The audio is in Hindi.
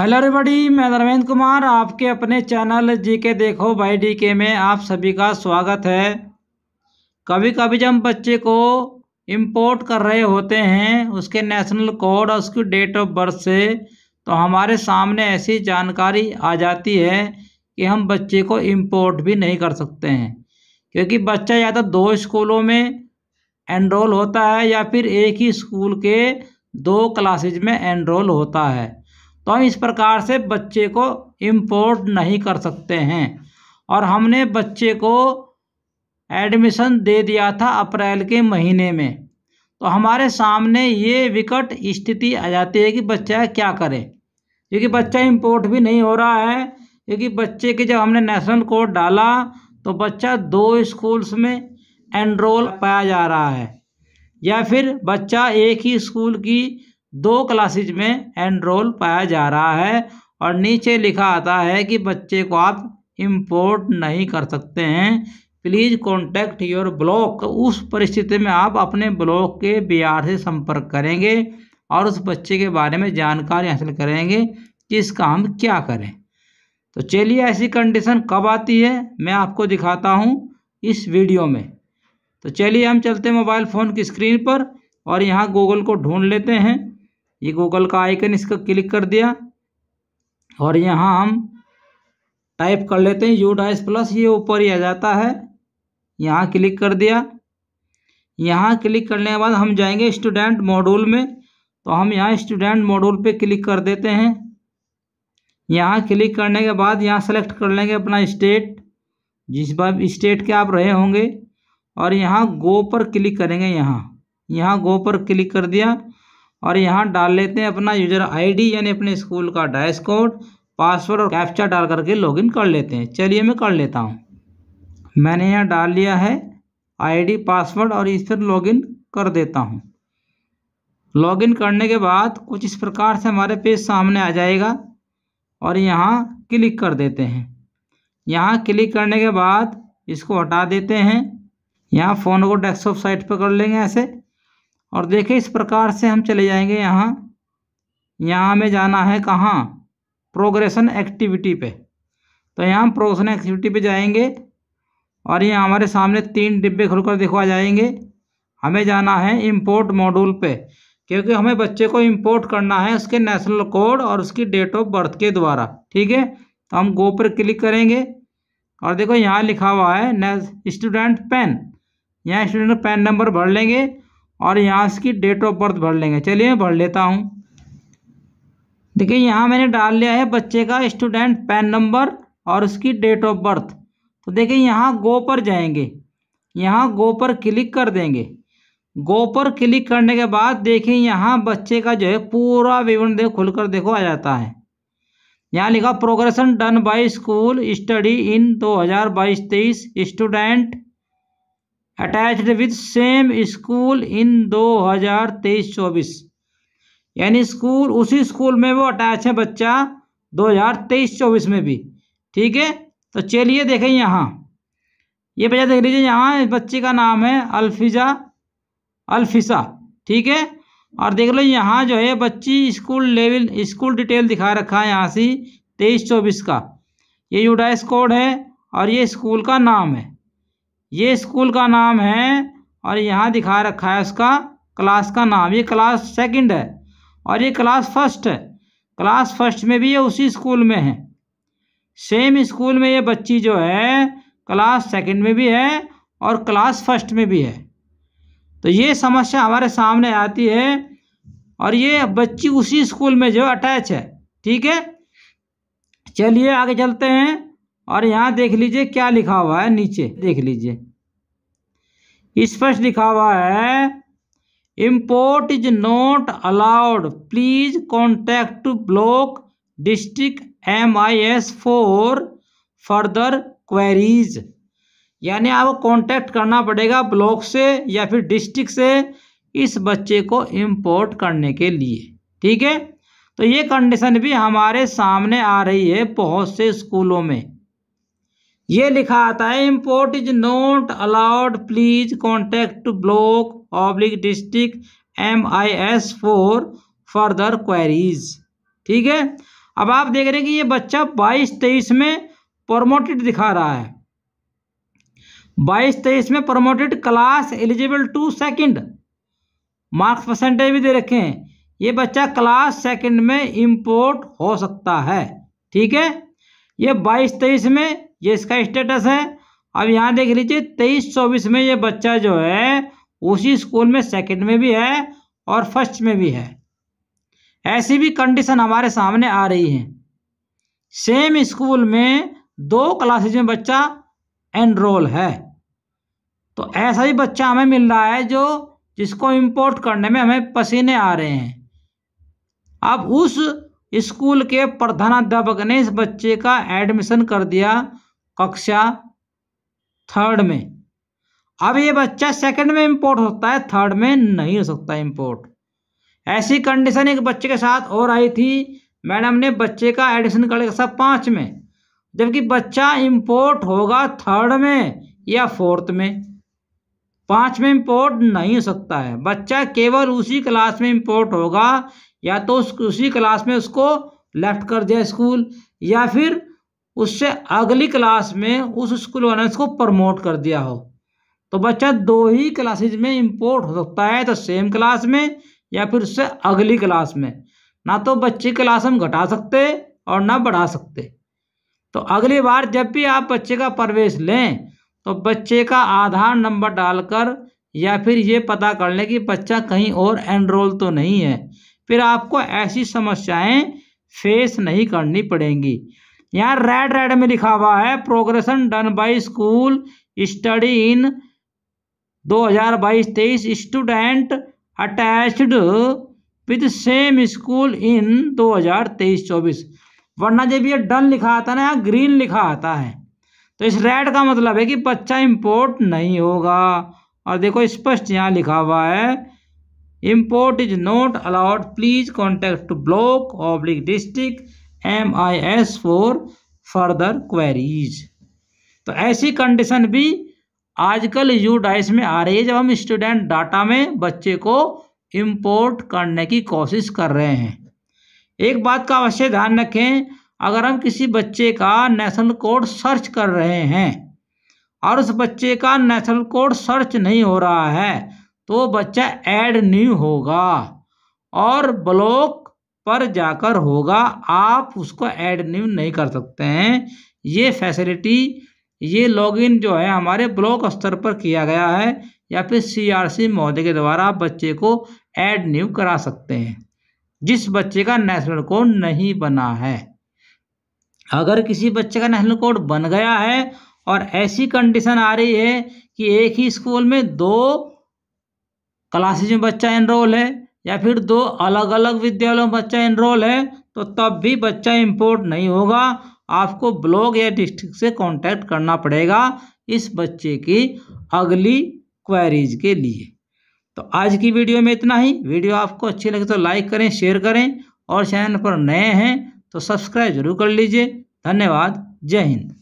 हेलो एवरीबॉडी मैं धर्मेंद्र कुमार आपके अपने चैनल जी के देखो भाई डी के में आप सभी का स्वागत है कभी कभी जब बच्चे को इंपोर्ट कर रहे होते हैं उसके नेशनल कोड और उसकी डेट ऑफ बर्थ से तो हमारे सामने ऐसी जानकारी आ जाती है कि हम बच्चे को इंपोर्ट भी नहीं कर सकते हैं क्योंकि बच्चा या तो दो स्कूलों में एनरोल होता है या फिर एक ही स्कूल के दो क्लासेज में एनरोल होता है तो हम इस प्रकार से बच्चे को इम्पोर्ट नहीं कर सकते हैं और हमने बच्चे को एडमिशन दे दिया था अप्रैल के महीने में तो हमारे सामने ये विकट स्थिति आ जाती है कि बच्चा क्या करे क्योंकि बच्चा इम्पोर्ट भी नहीं हो रहा है क्योंकि बच्चे के जब हमने नेशनल कोड डाला तो बच्चा दो स्कूल्स में एनरोल पाया जा रहा है या फिर बच्चा एक ही स्कूल की दो क्लासेज में एनरोल पाया जा रहा है और नीचे लिखा आता है कि बच्चे को आप इम्पोर्ट नहीं कर सकते हैं प्लीज़ कॉन्टैक्ट योर ब्लॉक तो उस परिस्थिति में आप अपने ब्लॉक के बी से संपर्क करेंगे और उस बच्चे के बारे में जानकारी हासिल करेंगे कि इसका हम क्या करें तो चलिए ऐसी कंडीशन कब आती है मैं आपको दिखाता हूँ इस वीडियो में तो चलिए हम चलते मोबाइल फ़ोन की स्क्रीन पर और यहाँ गूगल को ढूंढ लेते हैं ये गूगल का आइकन इसका क्लिक कर दिया और यहाँ हम टाइप कर लेते हैं यू डाइस प्लस ये ऊपर ही आ जाता है यहाँ क्लिक कर दिया यहाँ क्लिक करने के बाद हम जाएंगे स्टूडेंट मॉड्यूल में तो हम यहाँ स्टूडेंट मॉड्यूल पे क्लिक कर देते हैं यहाँ क्लिक करने के बाद यहाँ सेलेक्ट कर लेंगे अपना स्टेट जिस बार स्टेट के आप रहे होंगे और यहाँ गो पर क्लिक करेंगे यहाँ यहाँ गो पर क्लिक कर दिया और यहाँ डाल लेते हैं अपना यूजर आईडी यानी अपने स्कूल का डैश कोड पासवर्ड और कैप्चा डाल करके लॉगिन कर लेते हैं चलिए मैं कर लेता हूँ मैंने यहाँ डाल लिया है आईडी पासवर्ड और इस पर लॉगिन कर देता हूँ लॉगिन करने के बाद कुछ इस प्रकार से हमारे पेज सामने आ जाएगा और यहाँ क्लिक कर देते हैं यहाँ क्लिक करने के बाद इसको हटा देते हैं यहाँ फ़ोन को डेस्कटॉप साइट पर कर लेंगे ऐसे और देखें इस प्रकार से हम चले जाएंगे यहाँ यहाँ हमें जाना है कहाँ प्रोग्रेशन एक्टिविटी पे तो यहाँ हम प्रोग्रेशन एक्टिविटी पे जाएंगे और यहाँ हमारे सामने तीन डिब्बे खुलकर दिखवा जाएंगे हमें जाना है इम्पोर्ट मॉड्यूल पे क्योंकि हमें बच्चे को इम्पोर्ट करना है उसके नेशनल कोड और उसकी डेट ऑफ बर्थ के द्वारा ठीक है तो हम गो पर क्लिक करेंगे और देखो यहाँ लिखा हुआ है स्टूडेंट पेन यहाँ स्टूडेंट पेन नंबर भर लेंगे और यहाँ इसकी डेट ऑफ बर्थ भर लेंगे चलिए मैं भर लेता हूँ देखिए यहाँ मैंने डाल लिया है बच्चे का स्टूडेंट पैन नंबर और उसकी डेट ऑफ बर्थ तो देखिए यहाँ गो पर जाएंगे यहाँ गो पर क्लिक कर देंगे गो पर क्लिक करने के बाद देखिए यहाँ बच्चे का जो है पूरा विवरण देख कर देखो आ जाता है यहाँ लिखा progression done by school study in 2022 तेईस student attached with same school in 2023-24 यानी स्कूल उसी स्कूल में वो अटैच है बच्चा 2023-24 में भी ठीक है तो चलिए देखें यहाँ ये बच्चा देख लीजिए यहाँ इस बच्चे का नाम है अल्फिजा अल्फिसा ठीक है और देख लो यहाँ जो है बच्ची स्कूल लेवल स्कूल डिटेल दिखा रखा है यहाँ से तेईस चौबीस का ये यूडाइस कोड है और ये स्कूल का नाम है ये स्कूल का नाम है और यहाँ दिखा रखा है उसका क्लास का नाम ये क्लास सेकंड है और ये क्लास फर्स्ट है क्लास फर्स्ट में भी ये उसी स्कूल में है सेम स्कूल में ये बच्ची जो है क्लास सेकंड में भी है और क्लास फर्स्ट में भी है तो ये समस्या हमारे सामने आती है और ये बच्ची उसी स्कूल में जो अटैच है ठीक है चलिए आगे चलते हैं और यहाँ देख लीजिए क्या लिखा हुआ है नीचे देख लीजिए स्पष्ट लिखा हुआ है import is not allowed please contact block district M I S for further queries यानी आपको कॉन्टैक्ट करना पड़ेगा ब्लॉक से या फिर डिस्ट्रिक्ट से इस बच्चे को इम्पोर्ट करने के लिए ठीक है तो ये कंडीशन भी हमारे सामने आ रही है बहुत से स्कूलों में ये लिखा आता है import is not allowed please contact block oblique district M I S for further queries ठीक है अब आप देख रहे हैं कि ये बच्चा बाईस तेईस में प्रमोटेड दिखा रहा है बाईस तेईस में promoted class eligible to second marks percentage भी दे रखे हैं ये बच्चा क्लास सेकंड में इंपोर्ट हो सकता है ठीक है ये बाईस तेईस में ये इसका स्टेटस है अब यहाँ देख लीजिए तेईस चौबीस में ये बच्चा जो है उसी स्कूल में सेकंड में भी है और फर्स्ट में भी है ऐसी भी कंडीशन हमारे सामने आ रही है सेम स्कूल में दो क्लासेज में बच्चा एनरोल है तो ऐसा ही बच्चा हमें मिल रहा है जो जिसको इंपोर्ट करने में हमें पसीने आ रहे हैं अब उस स्कूल के प्रधानाध्यापक ने इस बच्चे का एडमिशन कर दिया कक्षा थर्ड में अब ये बच्चा सेकंड में इम्पोर्ट होता है थर्ड में नहीं हो सकता इम्पोर्ट ऐसी कंडीशन एक बच्चे के साथ और आई थी मैडम ने बच्चे का एडिशन कर लिया पाँच में जबकि बच्चा इम्पोर्ट होगा थर्ड में या फोर्थ में पाँच में इम्पोर्ट नहीं हो सकता है बच्चा केवल उसी क्लास में इम्पोर्ट होगा या तो उस उसी क्लास में उसको लेफ्ट कर दिया स्कूल या फिर उससे अगली क्लास में उस स्कूल वाले को प्रमोट कर दिया हो तो बच्चा दो ही क्लासेज में इम्पोर्ट हो सकता है तो सेम क्लास में या फिर उससे अगली क्लास में ना तो बच्चे क्लास हम घटा सकते और ना बढ़ा सकते तो अगली बार जब भी आप बच्चे का प्रवेश लें तो बच्चे का आधार नंबर डालकर या फिर ये पता कर लें कि बच्चा कहीं और एनरोल तो नहीं है फिर आपको ऐसी समस्याएं फेस नहीं करनी पड़ेंगी यहाँ रेड रेड में लिखा हुआ है progression done by school study in 2022-23 student attached with same school in 2023-24 वरना जब ये डन लिखा आता ना यहाँ ग्रीन लिखा आता है तो इस रेड का मतलब है कि बच्चा इम्पोर्ट नहीं होगा और देखो स्पष्ट यहाँ लिखा हुआ है import is not allowed please contact to block oblique district M I S for further queries तो ऐसी कंडीशन भी आजकल यू डाइस में आ रही है जब हम स्टूडेंट डाटा में बच्चे को इम्पोर्ट करने की कोशिश कर रहे हैं एक बात का अवश्य ध्यान रखें अगर हम किसी बच्चे का नेशनल कोड सर्च कर रहे हैं और उस बच्चे का नेशनल कोड सर्च नहीं हो रहा है तो बच्चा ऐड नहीं होगा और ब्लॉक पर जाकर होगा आप उसको ऐड नहीं कर सकते हैं ये फैसिलिटी ये लॉगिन जो है हमारे ब्लॉक स्तर पर किया गया है या फिर सीआरसी महोदय के द्वारा आप बच्चे को ऐड न्यू करा सकते हैं जिस बच्चे का नेशनल कोड नहीं बना है अगर किसी बच्चे का नेशनल कोड बन गया है और ऐसी कंडीशन आ रही है कि एक ही स्कूल में दो क्लासेज में बच्चा एनरोल है या फिर दो अलग अलग विद्यालयों में बच्चा इनरोल है तो तब भी बच्चा इम्पोर्ट नहीं होगा आपको ब्लॉक या डिस्ट्रिक्ट से कांटेक्ट करना पड़ेगा इस बच्चे की अगली क्वेरीज के लिए तो आज की वीडियो में इतना ही वीडियो आपको अच्छी लगे तो लाइक करें शेयर करें और चैनल पर नए हैं तो सब्सक्राइब जरूर कर लीजिए धन्यवाद जय हिंद